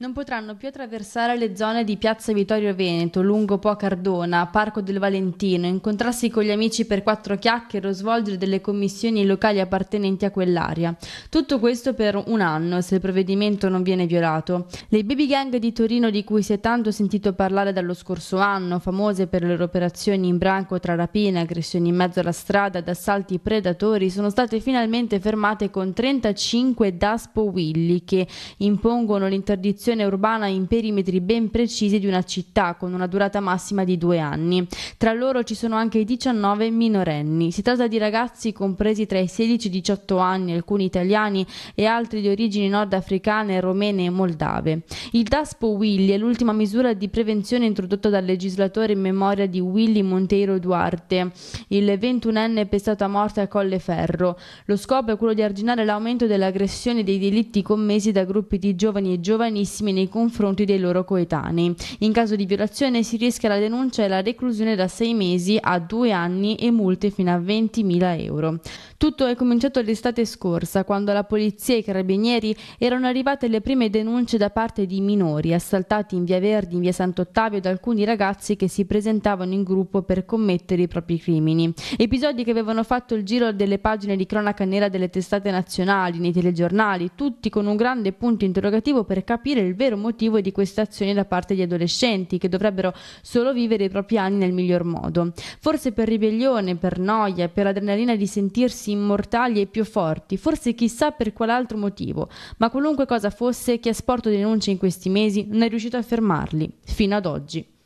non potranno più attraversare le zone di Piazza Vittorio Veneto, lungo Po Cardona, Parco del Valentino, incontrarsi con gli amici per quattro chiacchiere o svolgere delle commissioni locali appartenenti a quell'area. Tutto questo per un anno, se il provvedimento non viene violato. Le baby gang di Torino di cui si è tanto sentito parlare dallo scorso anno, famose per le loro operazioni in branco tra rapine, aggressioni in mezzo alla strada ed assalti predatori, sono state finalmente fermate con 35 Daspo Willy che impongono l'interdizione pianificazione urbana in perimetri ben precisi di una città con una durata massima di due anni. Tra loro ci sono anche i 19 minorenni. Si tratta di ragazzi compresi tra i 16 e i 18 anni, alcuni italiani e altri di origini nordafricane, romene e moldave. Il Daspo Willy è l'ultima misura di prevenzione introdotta dal legislatore in memoria di Willy Monteiro Duarte, il 21enne pestato a morte a Colleferro. Lo scopo è quello di arginare l'aumento delle aggressioni e dei delitti commessi da gruppi di giovani e giovanissimi gravissimi nei confronti dei loro coetanei. In caso di violazione si rischia la denuncia e la reclusione da sei mesi a due anni e multe fino a 20.000 euro. Tutto è cominciato l'estate scorsa, quando alla polizia e ai carabinieri erano arrivate le prime denunce da parte di minori assaltati in via Verdi, in via Sant'Ottavio da alcuni ragazzi che si presentavano in gruppo per commettere i propri crimini. Episodi che avevano fatto il giro delle pagine di cronaca nera delle testate nazionali, nei telegiornali, tutti con un grande punto interrogativo per capire il il vero motivo di questa azione da parte di adolescenti che dovrebbero solo vivere i propri anni nel miglior modo. Forse per ribellione, per noia, per adrenalina di sentirsi immortali e più forti, forse chissà per qual altro motivo, ma qualunque cosa fosse, chi ha sporto denunce in questi mesi non è riuscito a fermarli, fino ad oggi.